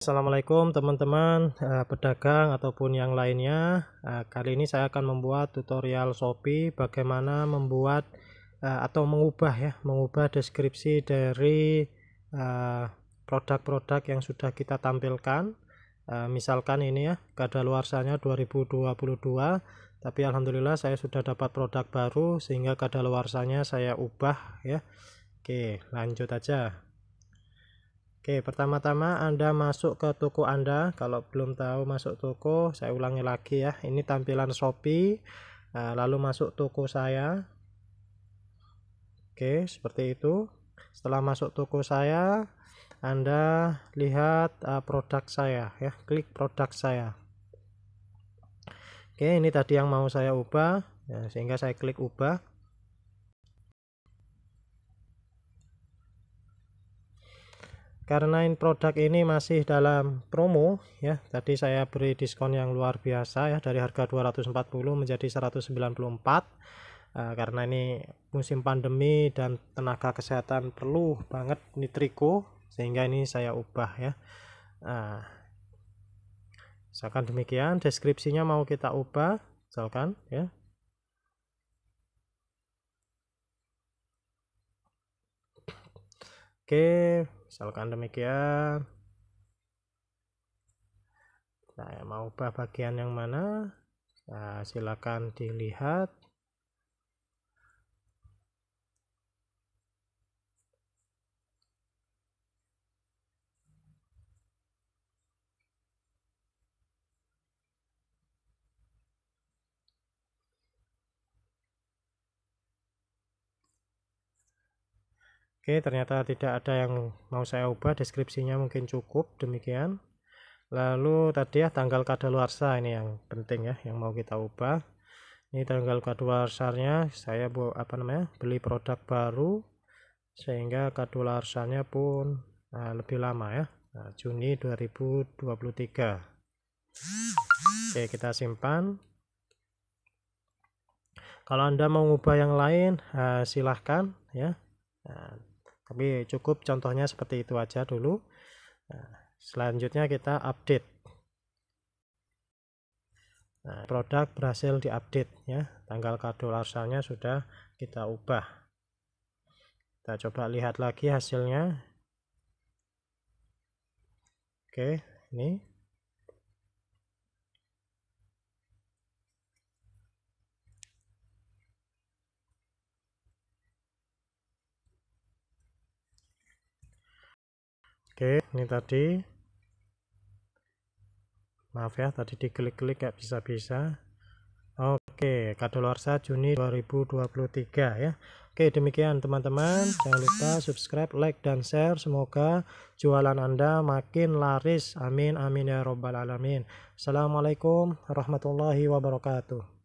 Assalamualaikum teman-teman uh, pedagang ataupun yang lainnya uh, kali ini saya akan membuat tutorial Shopee bagaimana membuat uh, atau mengubah ya mengubah deskripsi dari produk-produk yang sudah kita tampilkan misalkan ini ya kadaluarsanya 2022 tapi Alhamdulillah saya sudah dapat produk baru sehingga kadaluarsanya saya ubah ya Oke lanjut aja Oke, pertama-tama Anda masuk ke toko Anda. Kalau belum tahu masuk toko, saya ulangi lagi ya. Ini tampilan Shopee. Nah, lalu masuk toko saya. Oke, seperti itu. Setelah masuk toko saya, Anda lihat eh, produk saya ya. Klik produk saya. Oke, ini tadi yang mau saya ubah. Ya, sehingga saya klik ubah. karena ini produk ini masih dalam promo ya tadi saya beri diskon yang luar biasa ya dari harga 240 menjadi 194 uh, eh, karena ini musim pandemi dan tenaga kesehatan perlu banget nitriko sehingga ini saya ubah ya uh, misalkan demikian deskripsinya mau kita ubah misalkan ya Oke, okay misalkan demikian saya nah, mau ubah bagian yang mana nah, silakan dilihat Oke, ternyata tidak ada yang mau saya ubah, deskripsinya mungkin cukup demikian. Lalu tadi ya tanggal kadaluarsa ini yang penting ya, yang mau kita ubah. Ini tanggal kadaluarsanya saya bu apa namanya? beli produk baru sehingga kadaluarsanya pun nah, lebih lama ya. Nah, Juni 2023. Oke, kita simpan. Kalau Anda mau ubah yang lain, eh, silahkan ya. Nah, tapi cukup contohnya seperti itu aja dulu. Nah, selanjutnya kita update. Nah, produk berhasil diupdate ya. Tanggal kado larsalnya sudah kita ubah. Kita coba lihat lagi hasilnya. Oke, ini Oke, ini tadi. Maaf ya, tadi diklik-klik nggak bisa-bisa. Oke, luar kadaluarsa Juni 2023 ya. Oke, demikian teman-teman. Jangan lupa subscribe, like, dan share. Semoga jualan Anda makin laris. Amin, amin ya robbal alamin. Assalamualaikum warahmatullahi wabarakatuh.